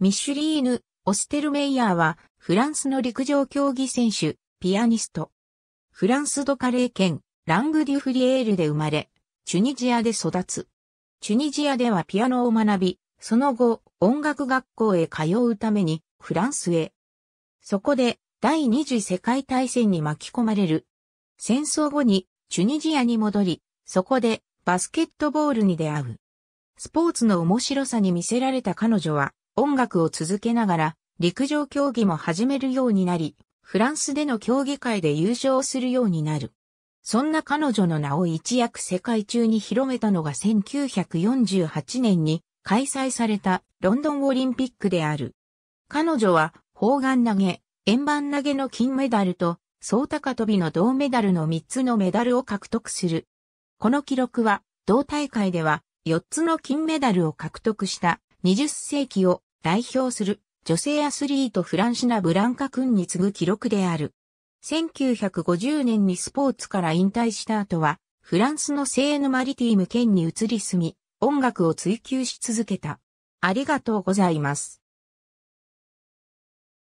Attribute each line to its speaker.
Speaker 1: ミシュリーヌ・オステルメイヤーは、フランスの陸上競技選手、ピアニスト。フランスドカレー県、ラングデュフリエールで生まれ、チュニジアで育つ。チュニジアではピアノを学び、その後、音楽学校へ通うために、フランスへ。そこで、第二次世界大戦に巻き込まれる。戦争後に、チュニジアに戻り、そこで、バスケットボールに出会う。スポーツの面白さに魅せられた彼女は、音楽を続けながら陸上競技も始めるようになり、フランスでの競技会で優勝するようになる。そんな彼女の名を一躍世界中に広めたのが1948年に開催されたロンドンオリンピックである。彼女は砲丸投げ、円盤投げの金メダルと、総高飛びの銅メダルの3つのメダルを獲得する。この記録は、同大会では4つの金メダルを獲得した20世紀を代表する女性アスリートフランシナ・ブランカ君に次ぐ記録である。1950年にスポーツから引退した後は、フランスのセーヌ・マリティーム県に移り住み、音楽を追求し続けた。ありがとうございます。